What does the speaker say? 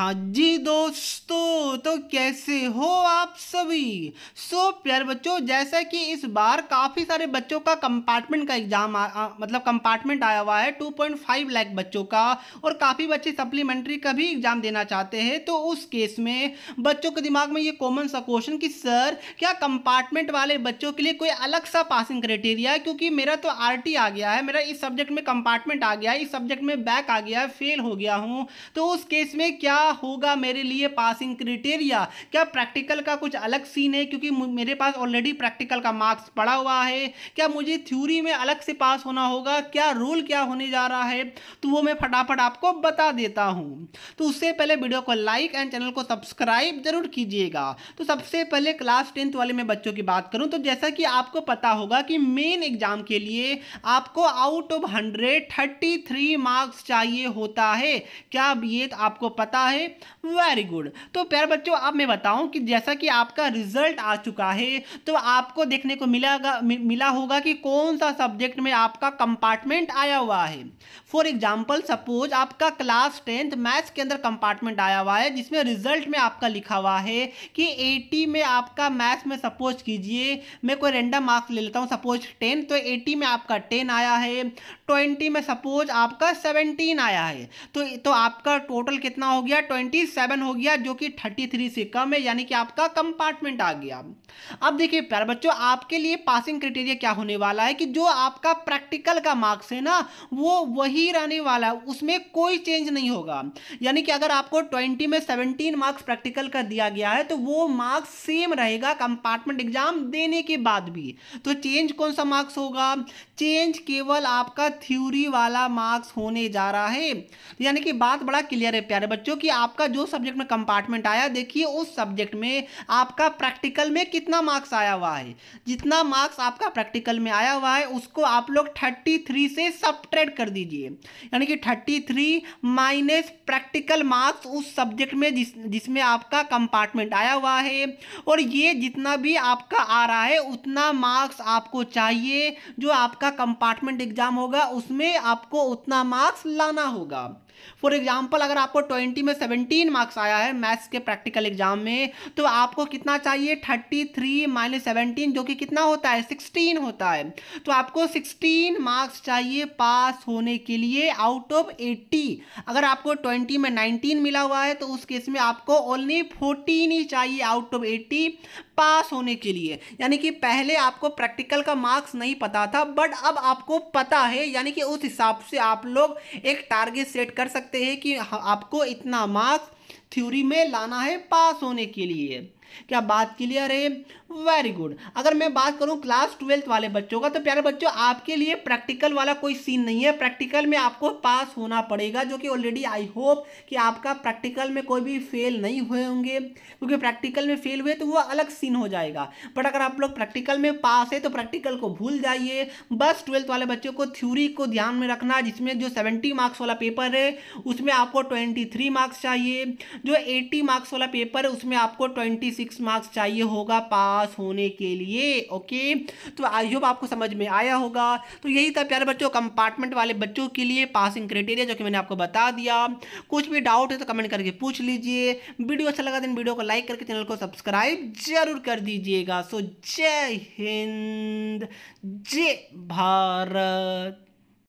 हाँ जी दोस्तों तो कैसे हो आप सभी सो so, प्यार बच्चों जैसा कि इस बार काफ़ी सारे बच्चों का कंपार्टमेंट का एग्ज़ाम मतलब कंपार्टमेंट आया हुआ है 2.5 लाख बच्चों का और काफ़ी बच्चे सप्लीमेंट्री का भी एग्ज़ाम देना चाहते हैं तो उस केस में बच्चों के दिमाग में ये कॉमन सा क्वेश्चन कि सर क्या कंपार्टमेंट वाले बच्चों के लिए कोई अलग सा पासिंग क्राइटेरिया है क्योंकि मेरा तो आर आ गया है मेरा इस सब्जेक्ट में कंपार्टमेंट आ गया है इस सब्जेक्ट में बैक आ गया है फेल हो गया हूँ तो उस केस में क्या होगा मेरे लिए पासिंग क्रिटेरिया क्या प्रैक्टिकल का कुछ अलग सीन है क्योंकि मेरे पास ऑलरेडी प्रैक्टिकल का मार्क्स पड़ा हुआ है क्या मुझे थ्योरी में अलग से पास होना होगा क्या रूल क्या होने जा रहा है तो वो मैं फटाफट आपको बता देता हूँ तो उससे पहले वीडियो को लाइक एंड चैनल को सब्सक्राइब जरूर कीजिएगा तो सबसे पहले क्लास टेंथ वाले में बच्चों की बात करूँ तो जैसा कि आपको पता होगा कि मेन एग्जाम के लिए आपको out of hundred thirty three marks चाहिए होता है क्या ये आपको पता है है वेरी गुड तो प्यार बच्चों अब मैं बताऊं कि जैसा कि आपका रिजल्ट आ चुका है तो आपको देखने को मिला मिला होगा कि कौन सा सब्जेक्ट में आपका कंपार्टमेंट आया हुआ है फॉर एग्जाम्पल सपोज आपका क्लास टेंथ मैथ्स के अंदर कंपार्टमेंट आया हुआ है जिसमें रिजल्ट में आपका लिखा हुआ है कि एटी में आपका मैथ्स में सपोज कीजिए मैं कोई रेंडम मार्क्स ले लेता हूँ सपोज टेन तो एटी में आपका टेन आया है ट्वेंटी में सपोज आपका सेवनटीन आया है तो तो आपका टोटल कितना हो गया ट्वेंटी सेवन हो गया जो कि थर्टी थ्री से कम है यानी कि आपका कंपार्टमेंट आ गया अब देखिए प्यार बच्चों आपके लिए पासिंग क्राइटेरिया क्या होने वाला है कि जो आपका प्रैक्टिकल का मार्क्स है ना वो वही रहने वाला है उसमें कोई चेंज नहीं होगा यानी कि अगर आपको ट्वेंटी में सेवनटीन मार्क्स प्रैक्टिकल का दिया गया है तो वो मार्क्स सेम रहेगा कंपार्टमेंट एग्जाम देने के बाद भी तो चेंज कौन सा मार्क्स होगा चेंज केवल आपका थ्योरी वाला मार्क्स होने जा रहा है यानी कि बात बड़ा क्लियर है प्यारे बच्चों कि आपका जो सब्जेक्ट में कंपार्टमेंट आया देखिए उस सब्जेक्ट में आपका प्रैक्टिकल में कितना मार्क्स आया हुआ है जितना मार्क्स आपका प्रैक्टिकल में आया हुआ है उसको आप लोग थर्टी थ्री से ट्रेड कर दीजिए यानी कि thirty three minus practical marks उस सब्जेक्ट में जिस जिसमें आपका कंपार्टमेंट आया हुआ है और ये जितना भी आपका आ रहा है उतना मार्क्स आपको चाहिए जो आपका कंपार्टमेंट एग्जाम होगा उसमें आपको उतना मार्क्स लाना होगा फॉर एग्जाम्पल अगर आपको ट्वेंटी में सेवनटीन मार्क्स आया है मैथ्स के प्रैक्टिकल एग्जाम में तो आपको कितना चाहिए थर्टी थ्री माइनस सेवनटीन जो कि कितना होता है सिक्सटीन होता है तो आपको सिक्सटीन मार्क्स चाहिए पास होने के लिए आउट ऑफ एट्टी अगर आपको ट्वेंटी में नाइनटीन मिला हुआ है तो उस केस में आपको ओनली फोर्टीन ही चाहिए आउट ऑफ एट्टी पास होने के लिए यानी कि पहले आपको प्रैक्टिकल का मार्क्स नहीं पता था बट अब आपको पता है यानी कि उस हिसाब से आप लोग एक टारगेट सेट कर सकते हैं कि आपको इतना मार्क्स थ्योरी में लाना है पास होने के लिए क्या बात क्लियर है वेरी गुड अगर मैं बात करूं क्लास ट्वेल्थ वाले बच्चों का तो प्यारे बच्चों आपके लिए प्रैक्टिकल वाला कोई सीन नहीं है प्रैक्टिकल में आपको पास होना पड़ेगा जो कि ऑलरेडी आई होप कि आपका प्रैक्टिकल में कोई भी फेल नहीं हुए होंगे क्योंकि प्रैक्टिकल में फेल हुए तो वो अलग सीन हो जाएगा बट अगर आप लोग प्रैक्टिकल में पास है तो प्रैक्टिकल को भूल जाइए बस ट्वेल्थ वाले बच्चों को थ्यूरी को ध्यान में रखना जिसमें जो सेवेंटी मार्क्स वाला पेपर है उसमें आपको ट्वेंटी मार्क्स चाहिए जो एट्टी मार्क्स वाला पेपर है उसमें आपको ट्वेंटी सिक्स मार्क्स चाहिए होगा पास होने के लिए ओके तो आई होप आपको समझ में आया होगा तो यही था प्यारे बच्चों कंपार्टमेंट वाले बच्चों के लिए पासिंग क्राइटेरिया जो कि मैंने आपको बता दिया कुछ भी डाउट है तो कमेंट करके पूछ लीजिए वीडियो अच्छा लगा दिन तो वीडियो को लाइक करके चैनल को सब्सक्राइब जरूर कर दीजिएगा सो जय हिंद जय भारत